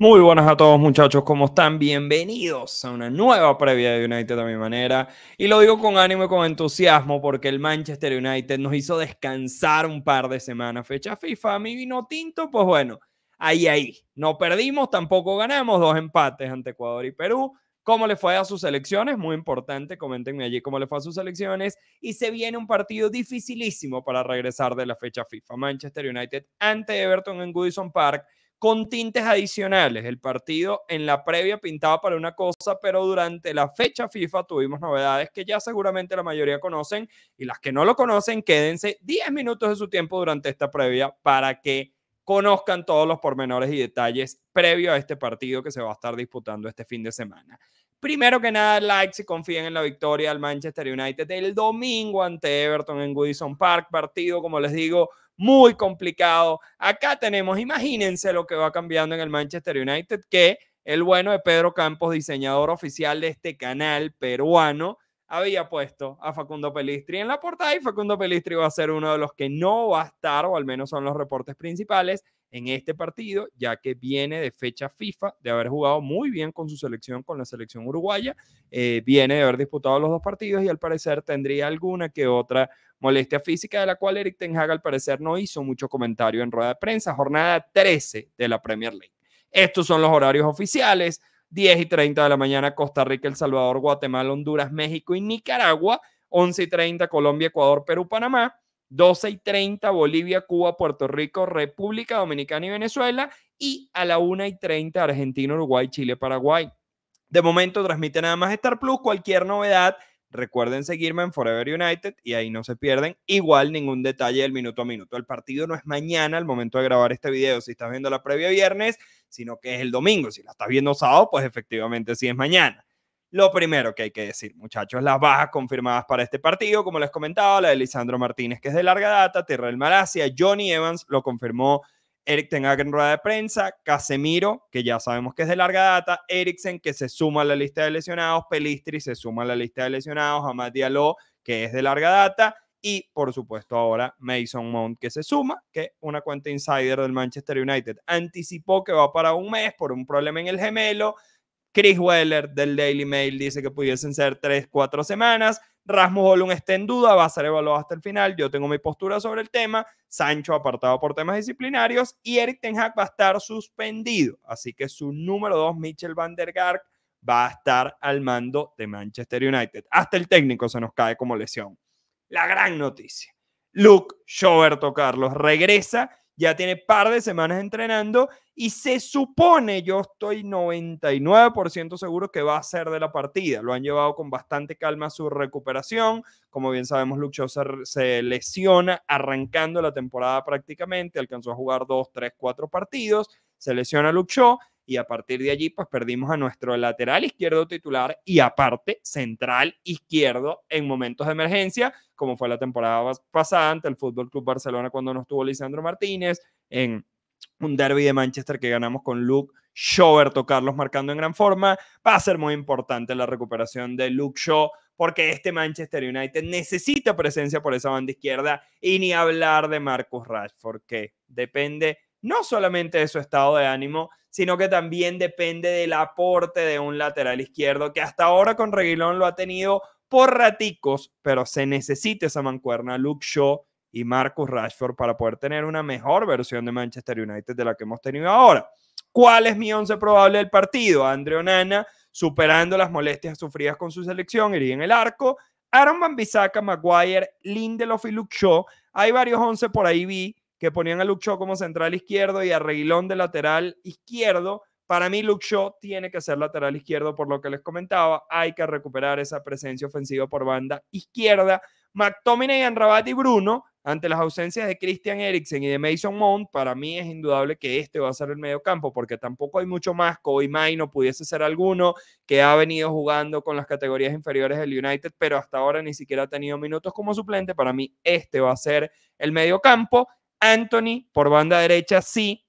Muy buenas a todos muchachos, ¿cómo están? Bienvenidos a una nueva previa de United a mi manera. Y lo digo con ánimo y con entusiasmo porque el Manchester United nos hizo descansar un par de semanas. Fecha FIFA, mi vino tinto, pues bueno, ahí, ahí. No perdimos, tampoco ganamos, dos empates ante Ecuador y Perú. ¿Cómo le fue a sus selecciones? Muy importante, coméntenme allí cómo le fue a sus selecciones. Y se viene un partido dificilísimo para regresar de la fecha FIFA. Manchester United ante Everton en Goodison Park con tintes adicionales. El partido en la previa pintaba para una cosa, pero durante la fecha FIFA tuvimos novedades que ya seguramente la mayoría conocen y las que no lo conocen, quédense 10 minutos de su tiempo durante esta previa para que conozcan todos los pormenores y detalles previo a este partido que se va a estar disputando este fin de semana. Primero que nada, like si confían en la victoria al Manchester United el domingo ante Everton en Goodison Park. Partido, como les digo, muy complicado. Acá tenemos, imagínense lo que va cambiando en el Manchester United, que el bueno de Pedro Campos, diseñador oficial de este canal peruano, había puesto a Facundo Pelistri en la portada y Facundo Pelistri va a ser uno de los que no va a estar, o al menos son los reportes principales, en este partido, ya que viene de fecha FIFA, de haber jugado muy bien con su selección, con la selección uruguaya, eh, viene de haber disputado los dos partidos y al parecer tendría alguna que otra molestia física, de la cual Eric Ten Hag al parecer no hizo mucho comentario en rueda de prensa, jornada 13 de la Premier League. Estos son los horarios oficiales, 10 y 30 de la mañana Costa Rica, El Salvador, Guatemala, Honduras, México y Nicaragua, 11 y 30 Colombia, Ecuador, Perú, Panamá, 12 y 30, Bolivia, Cuba, Puerto Rico, República Dominicana y Venezuela. Y a la 1 y 30, Argentina, Uruguay, Chile, Paraguay. De momento transmite nada más Star Plus. Cualquier novedad, recuerden seguirme en Forever United y ahí no se pierden igual ningún detalle del minuto a minuto. El partido no es mañana al momento de grabar este video, si estás viendo la previa viernes, sino que es el domingo. Si la estás viendo sábado, pues efectivamente sí es mañana. Lo primero que hay que decir, muchachos, las bajas confirmadas para este partido, como les comentaba, la de Lisandro Martínez, que es de larga data, Terrell Malasia, Johnny Evans, lo confirmó Eric Ten Hag en rueda de prensa, Casemiro, que ya sabemos que es de larga data, Eriksen, que se suma a la lista de lesionados, Pelistri se suma a la lista de lesionados, Amad Diallo, que es de larga data, y por supuesto ahora Mason Mount que se suma, que una cuenta insider del Manchester United anticipó que va para un mes por un problema en el gemelo, Chris Weller del Daily Mail dice que pudiesen ser tres cuatro semanas. Rasmus Holum está en duda, va a ser evaluado hasta el final. Yo tengo mi postura sobre el tema. Sancho apartado por temas disciplinarios y Eric Ten Hag va a estar suspendido. Así que su número dos, Mitchell Van der Garg, va a estar al mando de Manchester United. Hasta el técnico se nos cae como lesión. La gran noticia. Luke Schoberto Carlos regresa ya tiene par de semanas entrenando y se supone, yo estoy 99% seguro que va a ser de la partida. Lo han llevado con bastante calma su recuperación. Como bien sabemos, Luke se, lesiona arrancando la temporada prácticamente, alcanzó a jugar dos, tres, cuatro partidos, se lesiona Luke y a partir de allí pues perdimos a nuestro lateral izquierdo titular y aparte central izquierdo en momentos de emergencia, como fue la temporada pasada ante el Fútbol Club Barcelona cuando no estuvo Lisandro Martínez, en un derby de Manchester que ganamos con Luke Schobert Carlos marcando en gran forma. Va a ser muy importante la recuperación de Luke Shaw porque este Manchester United necesita presencia por esa banda izquierda y ni hablar de Marcus Rashford porque depende no solamente de su estado de ánimo, sino que también depende del aporte de un lateral izquierdo, que hasta ahora con Reguilón lo ha tenido por raticos, pero se necesita esa mancuerna, Luke Shaw y Marcus Rashford, para poder tener una mejor versión de Manchester United de la que hemos tenido ahora. ¿Cuál es mi once probable del partido? Andre Onana, superando las molestias sufridas con su selección, iría en el arco. Aaron Van Maguire, Lindelof y Luke Shaw. Hay varios once por ahí vi que ponían a Luke Shaw como central izquierdo y a Reguilón de lateral izquierdo. Para mí, Luke Shaw tiene que ser lateral izquierdo, por lo que les comentaba. Hay que recuperar esa presencia ofensiva por banda izquierda. McTominay, Anrabat y Bruno, ante las ausencias de Christian Eriksen y de Mason Mount, para mí es indudable que este va a ser el medio campo, porque tampoco hay mucho más. Kobe no pudiese ser alguno que ha venido jugando con las categorías inferiores del United, pero hasta ahora ni siquiera ha tenido minutos como suplente. Para mí, este va a ser el medio campo. Anthony por banda derecha sí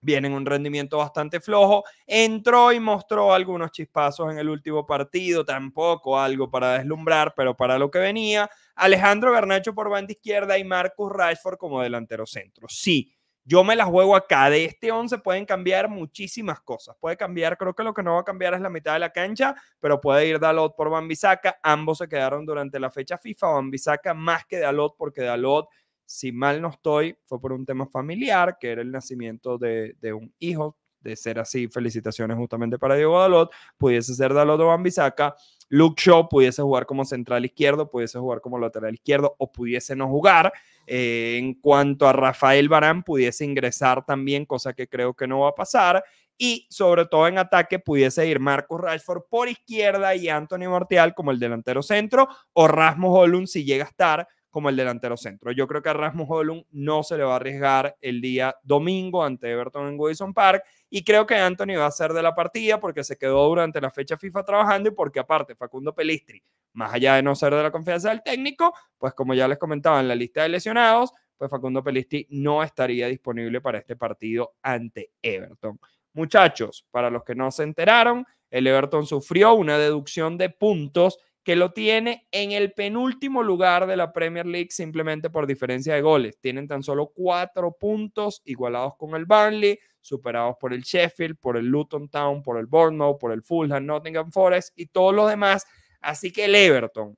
viene en un rendimiento bastante flojo. Entró y mostró algunos chispazos en el último partido, tampoco algo para deslumbrar, pero para lo que venía. Alejandro Garnacho por banda izquierda y Marcus Rashford como delantero centro. Sí. Yo me las juego acá. De este 11 pueden cambiar muchísimas cosas. Puede cambiar, creo que lo que no va a cambiar es la mitad de la cancha, pero puede ir Dalot por Bambisaca. Ambos se quedaron durante la fecha FIFA. Bambisaca más que Dalot, porque Dalot si mal no estoy, fue por un tema familiar, que era el nacimiento de, un hijo, de ser así, felicitaciones justamente para Diego Dalot, pudiese ser Dalot o Bambisaca, Luke Shaw pudiese jugar como central izquierdo, pudiese jugar como lateral izquierdo o pudiese no jugar. Eh, en cuanto a Rafael Barán, pudiese ingresar también, cosa que creo que no va a pasar. Y sobre todo en ataque pudiese ir Marcos Rashford por izquierda y Anthony Martial como el delantero centro o Rasmus Holum si llega a estar como el delantero centro. Yo creo que a Rasmus Holum no se le va a arriesgar el día domingo ante Everton en Wilson Park y creo que Anthony va a ser de la partida porque se quedó durante la fecha FIFA trabajando y porque aparte Facundo Pelistri, más allá de no ser de la confianza del técnico, pues como ya les comentaba en la lista de lesionados, pues Facundo Pelistri no estaría disponible para este partido ante Everton. Muchachos, para los que no se enteraron, el Everton sufrió una deducción de puntos que lo tiene en el penúltimo lugar de la Premier League simplemente por diferencia de goles. Tienen tan solo cuatro puntos igualados con el Burnley, superados por el Sheffield, por el Luton Town, por el Bournemouth, por el Fulham, Nottingham Forest y todos los demás. Así que el Everton,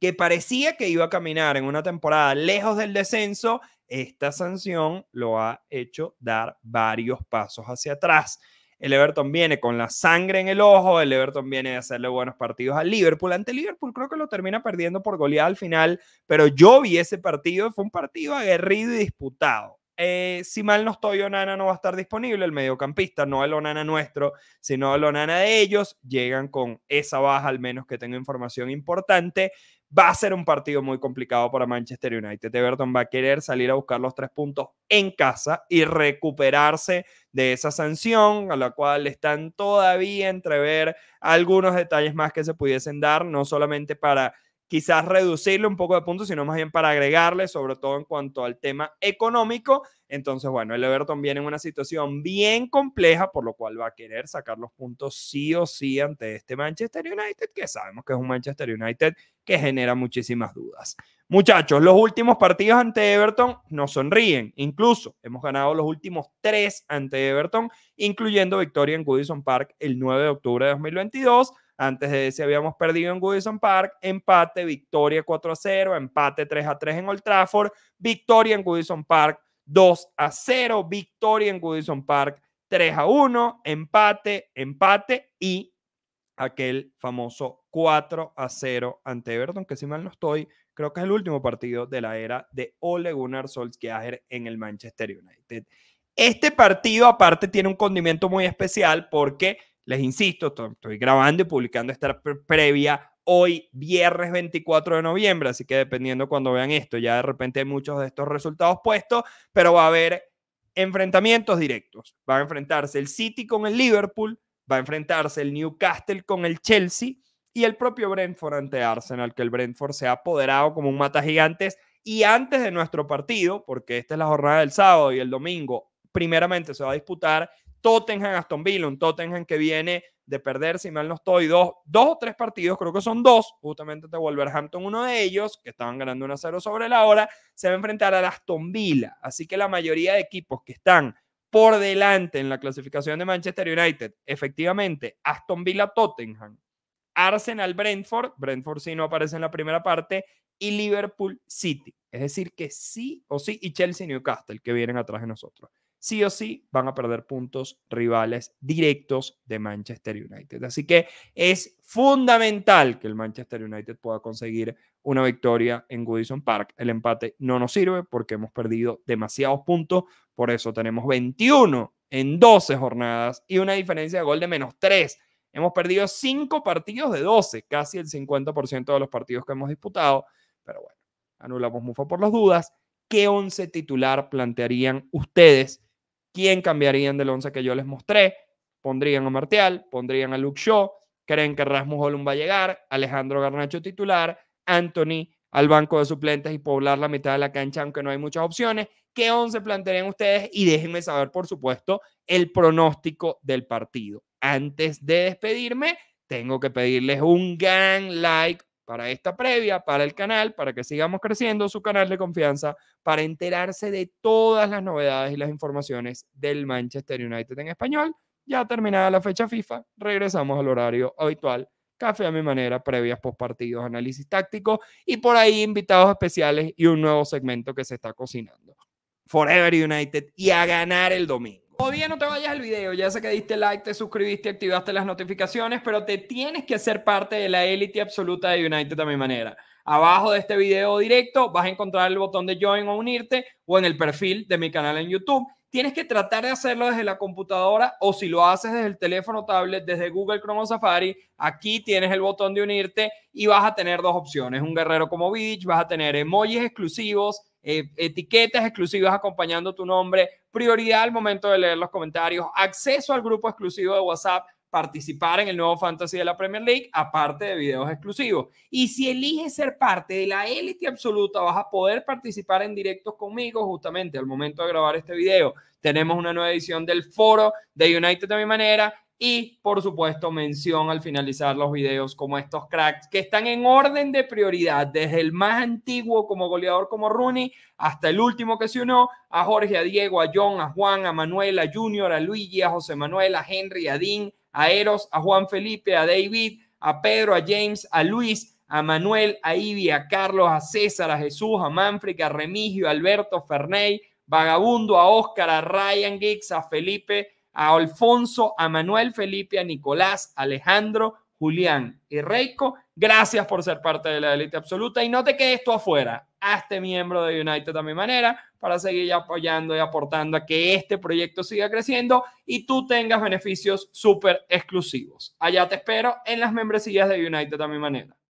que parecía que iba a caminar en una temporada lejos del descenso, esta sanción lo ha hecho dar varios pasos hacia atrás. El Everton viene con la sangre en el ojo, el Everton viene de hacerle buenos partidos al Liverpool. Ante Liverpool creo que lo termina perdiendo por goleada al final, pero yo vi ese partido, fue un partido aguerrido y disputado. Eh, si mal no estoy, Onana no va a estar disponible, el mediocampista, no lo Onana nuestro, sino lo Onana de ellos, llegan con esa baja al menos que tenga información importante Va a ser un partido muy complicado para Manchester United. Everton va a querer salir a buscar los tres puntos en casa y recuperarse de esa sanción a la cual están todavía entrever algunos detalles más que se pudiesen dar, no solamente para quizás reducirle un poco de puntos, sino más bien para agregarle, sobre todo en cuanto al tema económico. Entonces, bueno, el Everton viene en una situación bien compleja, por lo cual va a querer sacar los puntos sí o sí ante este Manchester United, que sabemos que es un Manchester United que genera muchísimas dudas. Muchachos, los últimos partidos ante Everton nos sonríen. Incluso hemos ganado los últimos tres ante Everton, incluyendo victoria en Goodison Park el 9 de octubre de 2022 antes de ese habíamos perdido en Goodison Park, empate, victoria 4 a 0, empate 3 a 3 en Old Trafford, victoria en Goodison Park 2 a 0, victoria en Goodison Park 3 a 1, empate, empate y aquel famoso 4 a 0 ante Everton, que si mal no estoy, creo que es el último partido de la era de Ole Gunnar Solskjaer en el Manchester United. Este partido aparte tiene un condimento muy especial porque les insisto, estoy grabando y publicando esta previa hoy, viernes 24 de noviembre, así que dependiendo cuando vean esto, ya de repente hay muchos de estos resultados puestos, pero va a haber enfrentamientos directos. Va a enfrentarse el City con el Liverpool, va a enfrentarse el Newcastle con el Chelsea y el propio Brentford ante Arsenal, que el Brentford se ha apoderado como un mata gigantes. Y antes de nuestro partido, porque esta es la jornada del sábado y el domingo, primeramente se va a disputar Tottenham, Aston Villa, un Tottenham que viene de perder, si mal no estoy, dos, dos o tres partidos, creo que son dos, justamente de Wolverhampton, uno de ellos, que estaban ganando 1-0 sobre la hora, se va a enfrentar a Aston Villa. Así que la mayoría de equipos que están por delante en la clasificación de Manchester United, efectivamente, Aston Villa, Tottenham, Arsenal, Brentford, Brentford sí no aparece en la primera parte, y Liverpool City. Es decir, que sí o sí, y Chelsea, Newcastle, que vienen atrás de nosotros sí o sí van a perder puntos rivales directos de Manchester United. Así que es fundamental que el Manchester United pueda conseguir una victoria en Goodison Park. El empate no nos sirve porque hemos perdido demasiados puntos, por eso tenemos 21 en 12 jornadas y una diferencia de gol de menos 3. Hemos perdido 5 partidos de 12, casi el 50% de los partidos que hemos disputado, pero bueno, anulamos mufa por las dudas. ¿Qué 11 titular plantearían ustedes quién cambiarían del 11 que yo les mostré. Pondrían a Martial, pondrían a Luke Shaw, creen que Rasmus Holum va a llegar, Alejandro Garnacho titular, Anthony al banco de suplentes y poblar la mitad de la cancha, aunque no hay muchas opciones. ¿Qué 11 plantearían ustedes? Y déjenme saber, por supuesto, el pronóstico del partido. Antes de despedirme, tengo que pedirles un gran like, para esta previa, para el canal, para que sigamos creciendo su canal de confianza, para enterarse de todas las novedades y las informaciones del Manchester United en español. Ya terminada la fecha FIFA, regresamos al horario habitual. Café a mi manera, previas, postpartidos, análisis táctico y por ahí invitados especiales y un nuevo segmento que se está cocinando. Forever United y a ganar el domingo bien no te vayas al video, ya sé que diste like, te suscribiste, activaste las notificaciones, pero te tienes que hacer parte de la élite absoluta de United de mi manera. Abajo de este video directo vas a encontrar el botón de join o unirte o en el perfil de mi canal en YouTube. Tienes que tratar de hacerlo desde la computadora o si lo haces desde el teléfono tablet, desde Google Chrome o Safari, aquí tienes el botón de unirte y vas a tener dos opciones. Un guerrero como Beach, vas a tener emojis exclusivos eh, etiquetas exclusivas acompañando tu nombre, prioridad al momento de leer los comentarios, acceso al grupo exclusivo de WhatsApp, participar en el nuevo Fantasy de la Premier League, aparte de videos exclusivos. Y si eliges ser parte de la élite absoluta, vas a poder participar en directos conmigo justamente al momento de grabar este video. Tenemos una nueva edición del foro de United de mi manera y por supuesto, mención al finalizar los videos como estos cracks que están en orden de prioridad, desde el más antiguo como goleador como Rooney hasta el último que se unió, a Jorge, a Diego, a John, a Juan, a Manuel, a Junior, a Luigi, a José Manuel, a Henry, a Dean, a Eros, a Juan Felipe, a David, a Pedro, a James, a Luis, a Manuel, a Ivy, a Carlos, a César, a Jesús, a Manfred, a Remigio, a Alberto, Ferney, Vagabundo, a Oscar a Ryan Giggs, a Felipe a Alfonso, a Manuel Felipe, a Nicolás, Alejandro, Julián y Reiko. Gracias por ser parte de la élite absoluta y no te quedes tú afuera. Hazte miembro de United a mi manera para seguir apoyando y aportando a que este proyecto siga creciendo y tú tengas beneficios súper exclusivos. Allá te espero en las membresías de United a mi manera.